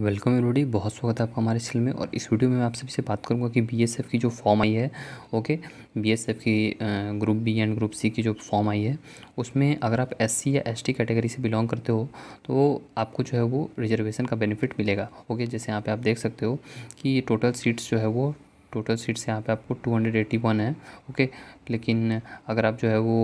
welcome everybody बहुत स्वागत है आपका हमारे चैनल में और इस वीडियो में मैं आप सभी से बात करूंगा कि बीएसएफ की जो फॉर्म आई है ओके बीएसएफ की group B and group C की जो फॉर्म आई है उसमें अगर आप एससी या एसटी कैटेगरी से बिलोंग करते हो तो आपको जो है वो रिजर्वेशन का बेनिफिट मिलेगा ओके जैसे यहाँ पर आप देख सकते हो कि टोटल सीट्स जो है वो टोटल सीट्स यहाँ पर आपको टू है ओके लेकिन अगर आप जो है वो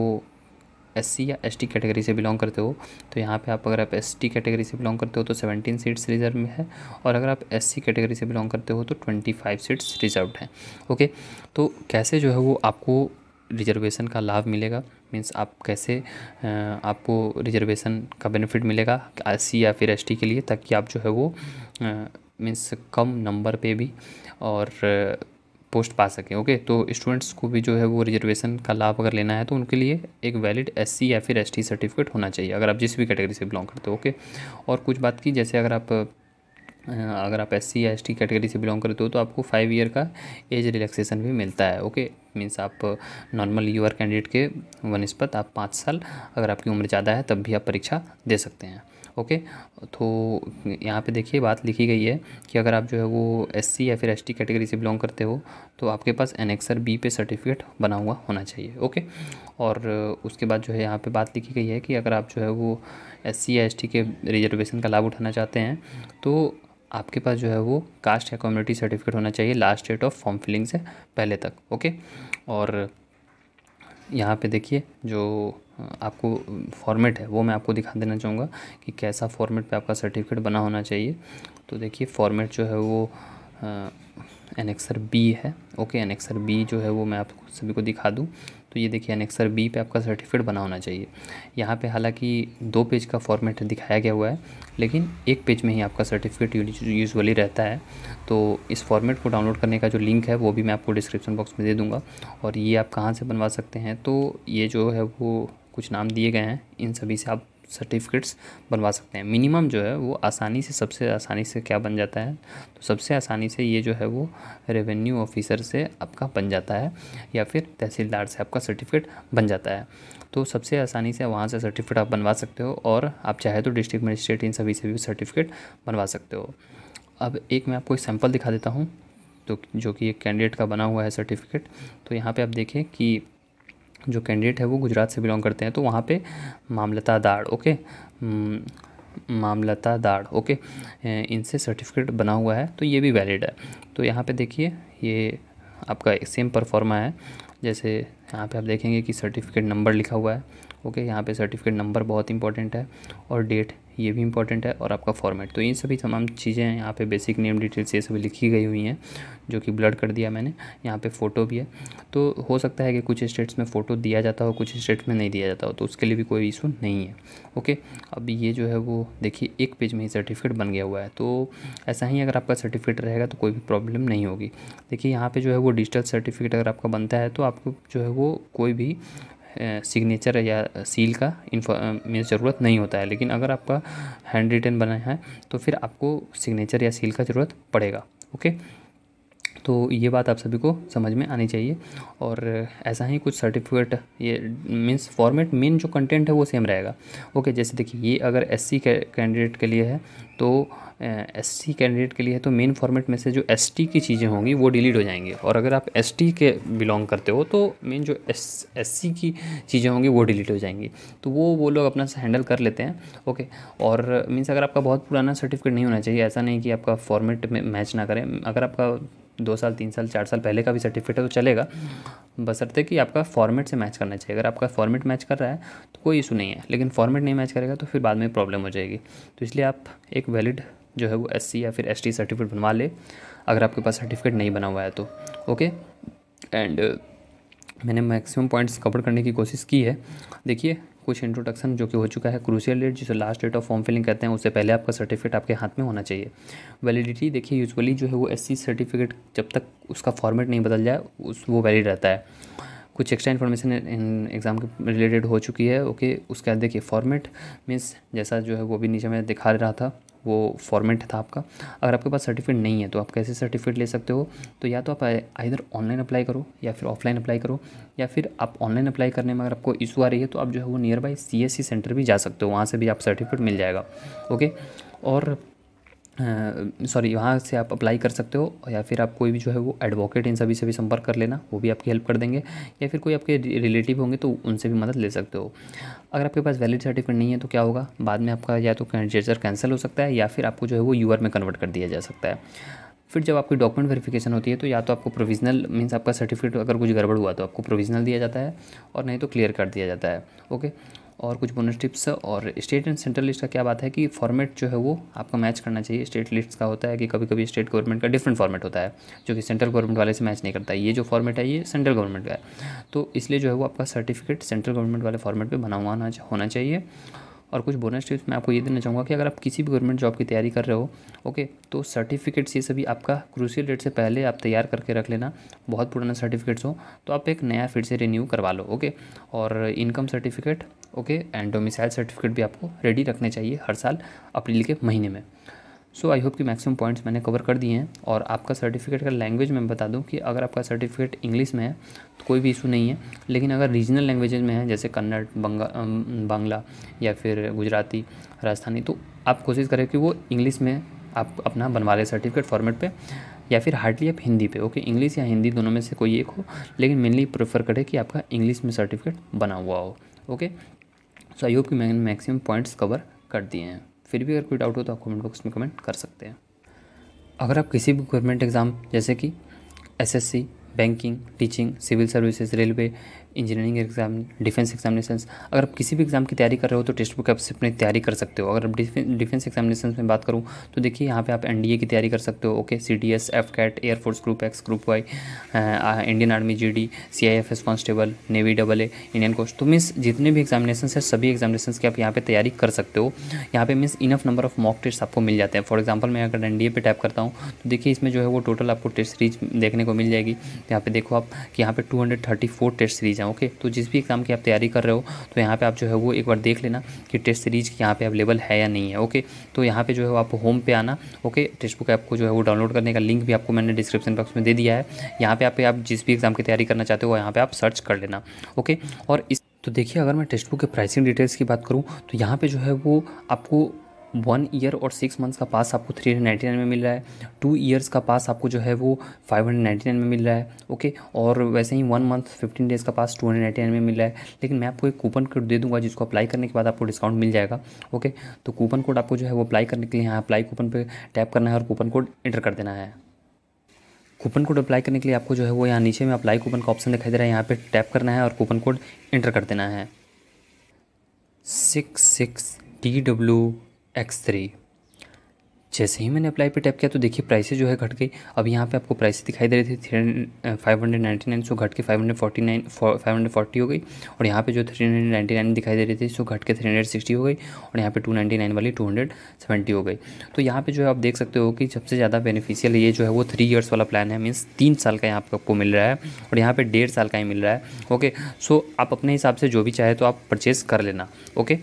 एस या एस कैटेगरी से बिलोंग करते हो तो यहाँ पे आप अगर आप एस कैटेगरी से बिलोंग करते हो तो सेवनटीन सीट्स रिजर्व में है और अगर आप एस कैटेगरी से बिलोंग करते हो तो ट्वेंटी फाइव सीट्स रिजर्व हैं ओके तो कैसे जो है वो आपको रिजर्वेशन का लाभ मिलेगा मीन्स आप कैसे आपको रिजर्वेशन का बेनिफिट मिलेगा एस या फिर एस के लिए ताकि आप जो है वो मीन्स कम नंबर पे भी और पोस्ट पा सकें ओके तो स्टूडेंट्स को भी जो है वो रिजर्वेशन का लाभ अगर लेना है तो उनके लिए एक वैलिड एस या फिर एस सर्टिफिकेट होना चाहिए अगर आप जिस भी कैटेगरी से बिलोंग करते हो ओके और कुछ बात की जैसे अगर आप अगर आप एस या एस कैटेगरी से बिलोंग करते हो तो आपको फाइव ईयर का एज रिलैक्सेशन भी मिलता है ओके मीन्स आप नॉर्मल यू कैंडिडेट के वनस्पत आप पाँच साल अगर आपकी उम्र ज़्यादा है तब भी आप परीक्षा दे सकते हैं ओके तो यहाँ पे देखिए बात लिखी गई है कि अगर आप जो है वो एस या फिर एस कैटेगरी से बिलोंग करते हो तो आपके पास एनेक्सर बी पे सर्टिफिकेट बना हुआ होना चाहिए ओके और उसके बाद जो है यहाँ पे बात लिखी गई है कि अगर आप जो है वो एस या एस के रिजर्वेशन का लाभ उठाना चाहते हैं तो आपके पास जो है वो कास्ट या कम्युनिटी सर्टिफिकेट होना चाहिए last date of form filling से पहले तक ओके और यहाँ पे देखिए जो आपको फॉर्मेट है वो मैं आपको दिखा देना चाहूँगा कि कैसा फॉर्मेट पे आपका सर्टिफिकेट बना होना चाहिए तो देखिए फॉर्मेट जो है वो एनेक्सर बी है ओके एनेक्सर बी जो है वो मैं आप सभी को दिखा दूँ तो ये देखिए अनेक्सर बी पे आपका सर्टिफिकेट बना होना चाहिए यहाँ पे हालांकि दो पेज का फॉर्मेट दिखाया गया हुआ है लेकिन एक पेज में ही आपका सर्टिफिकेट यूजुअली रहता है तो इस फॉर्मेट को डाउनलोड करने का जो लिंक है वो भी मैं आपको डिस्क्रिप्शन बॉक्स में दे दूँगा और ये आप कहाँ से बनवा सकते हैं तो ये जो है वो कुछ नाम दिए गए हैं इन सभी से आप सर्टिफिकेट्स बनवा सकते हैं मिनिमम जो है वो आसानी से सबसे आसानी से क्या बन जाता है तो सबसे आसानी से ये जो है वो रेवेन्यू ऑफिसर से आपका बन जाता है या फिर तहसीलदार से आपका सर्टिफिकेट बन जाता है तो सबसे आसानी से वहाँ से सर्टिफिकेट आप बनवा सकते हो और आप चाहे तो डिस्ट्रिक्ट मजिस्ट्रेट इन सभी से भी सर्टिफिकेट बनवा सकते हो अब एक मैं आपको एक सैम्पल दिखा देता हूँ तो जो कि एक कैंडिडेट का बना हुआ है सर्टिफिकेट तो यहाँ पे आप देखें कि जो कैंडिडेट है वो गुजरात से बिलोंग करते हैं तो वहाँ पे मामलता दाड़ ओके हम्म, मामलता दाड़ ओके इनसे सर्टिफिकेट बना हुआ है तो ये भी वैलिड है तो यहाँ पे देखिए ये आपका सेम परफॉर्मा है जैसे यहाँ पे आप देखेंगे कि सर्टिफिकेट नंबर लिखा हुआ है ओके यहाँ पे सर्टिफिकेट नंबर बहुत इंपॉर्टेंट है और डेट ये भी इंपॉर्टेंट है और आपका फॉर्मेट तो इन सभी तमाम चीज़ें हैं यहाँ पे बेसिक नेम डिटेल्स ये सभी लिखी गई हुई हैं जो कि ब्लड कर दिया मैंने यहाँ पे फ़ोटो भी है तो हो सकता है कि कुछ स्टेट्स में फ़ोटो दिया जाता हो कुछ स्टेट्स में नहीं दिया जाता हो तो उसके लिए भी कोई इशू नहीं है ओके अब ये जो है वो देखिए एक पेज में ही सर्टिफिकेट बन गया हुआ है तो ऐसा ही अगर आपका सर्टिफिकेट रहेगा तो कोई भी प्रॉब्लम नहीं होगी देखिए यहाँ पर जो है वो डिजिटल सर्टिफिकेट अगर आपका बनता है तो आपको जो है वो कोई भी सिग्नेचर या सील का इन्फो में ज़रूरत नहीं होता है लेकिन अगर आपका हैंड रिटर्न बना है तो फिर आपको सिग्नेचर या सील का ज़रूरत पड़ेगा ओके तो ये बात आप सभी को समझ में आनी चाहिए और ऐसा ही कुछ सर्टिफिकेट ये मीन्स फॉर्मेट मेन जो कंटेंट है वो सेम रहेगा ओके जैसे देखिए ये अगर एस कैंडिडेट के लिए है तो एस कैंडिडेट के लिए है तो मेन फॉर्मेट में से जो एस की चीज़ें होंगी वो डिलीट हो जाएंगी और अगर आप एस के बिलोंग करते हो तो मेन जो एस एस की चीज़ें होंगी वो डिलीट हो जाएंगी तो वो वो लोग अपना हैंडल कर लेते हैं ओके और मीन्स अगर आपका बहुत पुराना सर्टिफिकेट नहीं होना चाहिए ऐसा नहीं कि आपका फॉर्मेट में मैच ना करें अगर आपका दो साल तीन साल चार साल पहले का भी सर्टिफिकेट है तो चलेगा बसरते कि आपका फॉर्मेट से मैच करना चाहिए अगर आपका फॉर्मेट मैच कर रहा है तो कोई इशू नहीं है लेकिन फॉर्मेट नहीं मैच करेगा तो फिर बाद में प्रॉब्लम हो जाएगी तो इसलिए आप एक वैलिड जो है वो एस या फिर एस सर्टिफिकेट बनवा ले अगर आपके पास सर्टिफिकेट नहीं बना हुआ है तो ओके एंड मैंने मैक्सिमम पॉइंट्स कवर करने की कोशिश की है देखिए कुछ इंट्रोडक्शन जो कि हो चुका है क्रूशियल डेट जिसे last date of form filling कहते हैं उससे पहले आपका सर्टिफिकेट आपके हाथ में होना चाहिए वैलिडिटी देखिए यूजुअली जो है वो एस सर्टिफिकेट जब तक उसका फॉर्मेट नहीं बदल जाए उस वो वैलिड रहता है कुछ एक्स्ट्रा इन्फॉर्मेशन एग्ज़ाम के रिलेटेड हो चुकी है ओके उसके बाद देखिए फॉर्मेट मीन्स जैसा जो है वो भी नीचे मैं दिखा रहा था वो फॉर्मेट था आपका अगर आपके पास सर्टिफिकेट नहीं है तो आप कैसे सर्टिफिकेट ले सकते हो तो या तो आप इधर ऑनलाइन अप्लाई करो या फिर ऑफलाइन अप्लाई करो या फिर आप ऑनलाइन अप्लाई करने में अगर आपको इशू आ रही है तो आप जो है वो नियर बाई सी सेंटर भी जा सकते हो वहाँ से भी आप सर्टिफिकेट मिल जाएगा ओके और सॉरी यहाँ से आप अप्लाई कर सकते हो या फिर आप कोई भी जो है वो एडवोकेट इन सभी से भी संपर्क कर लेना वो भी आपकी हेल्प कर देंगे या फिर कोई आपके रिलेटिव होंगे तो उनसे भी मदद ले सकते हो अगर आपके पास वैलिड सर्टिफिकेट नहीं है तो क्या होगा बाद में आपका या तो कैंडिडेटर कैंसिल हो सकता है या फिर आपको जो है वो यूआर में कन्वर्ट कर दिया जा सकता है फिर जब आपकी डॉक्यूमेंट वेरिफिकेशन होती है तो या तो आपको प्रोविजनल मीन्स आपका सर्टिफिकेट अगर कुछ गड़बड़ हुआ तो आपको प्रोविजनल दिया जाता है और नहीं तो क्लियर कर दिया जाता है ओके और कुछ बोनस टिप्स और स्टेट एंड सेंट्रल लिस्ट का क्या बात है कि फॉर्मेट जो है वो आपको मैच करना चाहिए स्टेट लिस्ट का होता है कि कभी कभी स्टेट गवर्नमेंट का डिफरेंट फॉर्मेट होता है जो कि सेंट्रल गवर्नमेंट वाले से मैच नहीं करता ये जो फॉर्मेट है ये सेंट्रल गवर्नमेंट का है तो इसलिए जो है वो आपका सर्टिफिकेट सेंट्रल गवर्नमेंट वाले फॉर्मेट पर बना हुआ होना चाहिए और कुछ बोनस टिप्स मैं आपको ये देना चाहूँगा कि अगर आप किसी भी गवर्नमेंट जॉब की तैयारी कर रहे हो ओके तो सर्टिफिकेट्स ये सभी आपका क्रूसियल डेट से पहले आप तैयार करके रख लेना बहुत पुराना सर्टिफिकेट्स हो तो आप एक नया फिर से रिन्यू करवा लो ओके और income certificate okay and domicile certificate भी आपको रेडी रखने चाहिए हर साल अप्रैल के महीने में सो आई होप कि मैक्सिमम पॉइंट्स मैंने कवर कर दिए हैं और आपका सर्टिफिकेट का लैंग्वेज मैं बता दूं कि अगर आपका सर्टिफिकेट इंग्लिश में है तो कोई भी इशू नहीं है लेकिन अगर रीजनल लैंग्वेजेज में है जैसे कन्नड़ बंगा बांग्ला या फिर गुजराती राजस्थानी तो आप कोशिश करें कि वो इंग्लिश में आप अपना बनवा लें सर्टिफिकेट फॉर्मेट पर या फिर हार्डली आप हिंदी पे ओके इंग्लिश या हिंदी दोनों में से कोई एक हो लेकिन मेनली प्रेफर करें कि आपका इंग्लिश में सर्टिफिकेट बना हुआ हो ओके सो आई होप कि मैंने मैक्सिमम पॉइंट्स कवर कर दिए हैं फिर भी अगर कोई डाउट हो तो आप कमेंट बॉक्स में कमेंट कर सकते हैं अगर आप किसी भी गवर्नमेंट एग्ज़ाम जैसे कि SSC, banking teaching civil services railway engineering exam defence examination अगर आप किसी भी एग्ज़ाम की तैयारी कर रहे हो तो टेक्स्ट बुक आप से अपनी तैयारी कर सकते हो अगर आप डिफेंस एग्जामिनेशन में बात करूँ तो देखिए यहाँ पे आप एनडीए की तैयारी कर सकते हो okay C D S AFCAT Air Force group X group Y Indian Army G D C I S F constable Navy double A Indian Coast तो मीन्स जितने भी एग्जामिनेशन है सभी एग्जामिनेशन की आप यहाँ पर तैयारी कर सकते हो यहाँ पे means enough number of mock test आपको मिल जाते हैं फॉर एग्जाम्पल मैं अगर एन डी ए पर टाइप करता हूँ तो देखिए इसमें जो है वो टोटल आपको टेस्ट सीरीज देखने को मिल जाएगी यहाँ पे देखो आप कि यहाँ पे two hundred thirty four test series हैं ओके तो जिस भी एग्ज़ाम की आप तैयारी कर रहे हो तो यहाँ पे आप जो है वो एक बार देख लेना कि टेस्ट सीरीज़ यहाँ पे अवेलेबल है या नहीं है ओके तो यहाँ पे जो है आप होम पे आना ओके टेक्स्ट बुक ऐप को जो है वो डाउनलोड करने का लिंक भी आपको मैंने डिस्क्रिप्शन बॉक्स में दे दिया है यहाँ पर आप, आप जिस भी एग्ज़ाम की तैयारी करना चाहते हो यहाँ पर आप सर्च कर लेना ओके और इस तो देखिए अगर मैं टेक्स्ट बुक के प्राइसिंग डिटेल्स की बात करूँ तो यहाँ पे जो है वो आपको वन ईयर और सिक्स मंथ्स का पास आपको थ्री हंड्रेड नाइन्टी नाइन में मिल रहा है टू ईयर्स का पास आपको जो है वो फाइव हंड्रेड नाइन्टी नाइन में मिल रहा है ओके और वैसे ही वन मंथ फिफ्टीन डेज़ का pass two hundred ninety nine में मिल रहा है लेकिन मैं आपको एक कूपन कोड दे दूँगा जिसको अप्लाई करने के बाद आपको डिस्काउंट मिल जाएगा ओके तो कूपन कोड आपको जो है वो अप्लाई करने के लिए यहाँ अप्लाई कूपन पर टैप करना है और कूपन कोड एंटर कर देना है कूपन कोड अप्लाई करने के लिए आपको जो है वो यहाँ नीचे में अप्लाई कूपन का ऑप्शन दिखाई दे रहा है यहाँ पे टैप करना है और कूपन कोड एंटर कर देना है six six T W X three जैसे ही मैंने अप्लाई पे टैप किया तो देखिए प्राइसेस जो है घट गई अब यहाँ पे आपको प्राइसेस दिखाई दे रही थी three five hundred ninety nine so घट के five hundred forty nine five hundred forty हो गई और यहाँ पे जो थ्री हंड्रेड नाइन्टी नाइन दिखाई दे रही थी सो घट के थ्री हंड्रेड सिक्सटी हो गई और यहाँ पे टू नाइन्टी नाइन वाली टू हंड्रेड सेवेंटी हो गई तो यहाँ पे जो है आप देख सकते हो कि सबसे ज़्यादा बेनिफिशियल ये जो है वो थ्री ईयर्स वाला प्लान है मीन्स तीन साल का यहाँ आपको मिल रहा है और यहाँ पर डेढ़ साल का ही मिल रहा है ओके सो आप अपने हिसाब से जो भी चाहे तो आप परचेज़ कर लेना ओके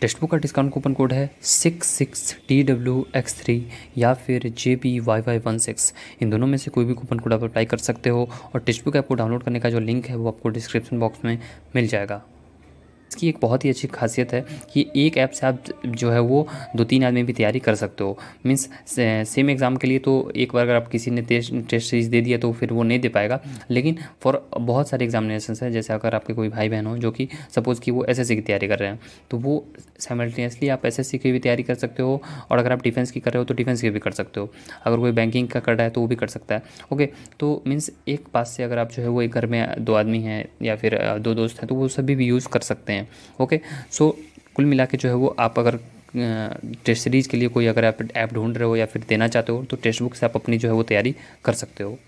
टेक्स्ट बुक का डिस्काउंट कूपन कोड है six six T W X three या फिर J P Y Y one six इन दोनों में से कोई भी कूपन कोड आप अप्लाई कर सकते हो और टेक्स्ट बुक ऐप को डाउनलोड करने का जो लिंक है वो आपको डिस्क्रिप्शन बॉक्स में मिल जाएगा इसकी एक बहुत ही अच्छी खासियत है कि एक ऐप से आप जो है वो दो तीन आदमी भी तैयारी कर सकते हो मीन्स सेम एग्ज़ाम के लिए तो एक बार अगर आप किसी ने टेस्ट टेस्ट सीरीज दे दिया तो फिर वो नहीं दे पाएगा लेकिन फॉर बहुत सारे एग्जामिनेशन है जैसे अगर आपके कोई भाई बहन हो जो कि सपोज़ कि वो एस की तैयारी कर रहे हैं तो वो साइमल्टेनियसली आप एस की भी तैयारी कर सकते हो और अगर आप डिफेंस की कर रहे हो तो डिफेंस की भी कर सकते हो अगर कोई बैंकिंग का कर रहा है तो वो भी कर सकता है ओके तो मीन्स एक पास से अगर आप जो है वो एक घर में दो आदमी हैं या फिर दो दोस्त हैं तो वो सभी भी यूज़ कर सकते हैं ओके सो कुल मिला के जो है वो आप अगर टेस्ट सीरीज़ के लिए कोई अगर आप ऐप ढूंढ रहे हो या फिर देना चाहते हो तो टेक्स्ट बुक से आप अपनी जो है वो तैयारी कर सकते हो